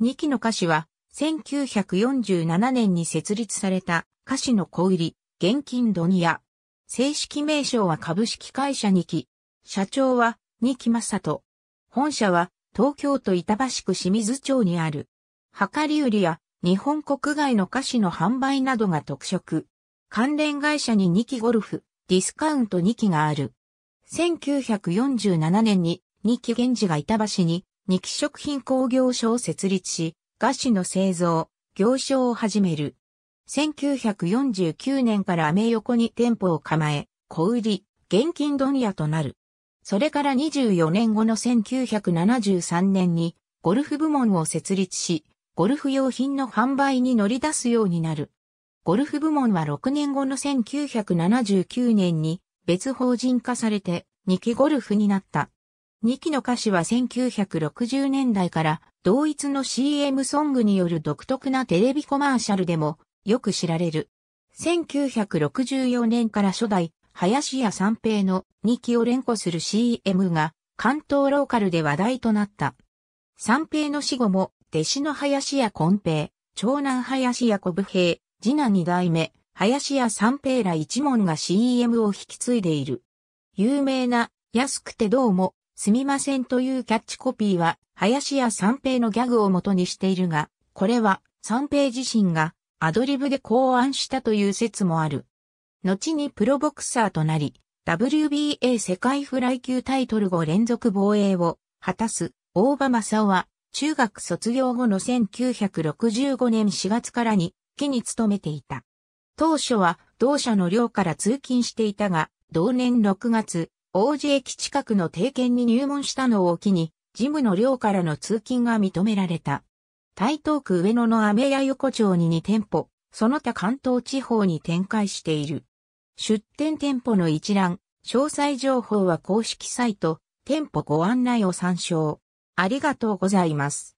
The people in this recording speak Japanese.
二期の歌詞は、1947年に設立された歌詞の小売り、現金ドニア。正式名称は株式会社二期。社長は、二木正人。本社は、東京都板橋区清水町にある。量り売りや、日本国外の菓子の販売などが特色。関連会社に二期ゴルフ、ディスカウント二期がある。1947年に二期源氏が板橋に二記食品工業所を設立し、菓子の製造、行商を始める。1949年からアメ横に店舗を構え、小売り、現金問屋となる。それから24年後の1973年に、ゴルフ部門を設立し、ゴルフ用品の販売に乗り出すようになる。ゴルフ部門は6年後の1979年に別法人化されて、ニキゴルフになった。2期の歌詞は1960年代から同一の CM ソングによる独特なテレビコマーシャルでもよく知られる。1964年から初代林家三平の2期を連呼する CM が関東ローカルで話題となった。三平の死後も弟子の林家昆平、長男林家小部平、次男二代目、林家三平ら一門が CM を引き継いでいる。有名な安くてどうもすみませんというキャッチコピーは、林家三平のギャグを元にしているが、これは三平自身がアドリブで考案したという説もある。後にプロボクサーとなり、WBA 世界フライ級タイトル後連続防衛を果たす大場正夫は中学卒業後の1965年4月からに期に勤めていた。当初は同社の寮から通勤していたが、同年6月、王子駅近くの定見に入門したのを機に、ジムの寮からの通勤が認められた。台東区上野の飴屋横丁に2店舗、その他関東地方に展開している。出店店舗の一覧、詳細情報は公式サイト、店舗ご案内を参照。ありがとうございます。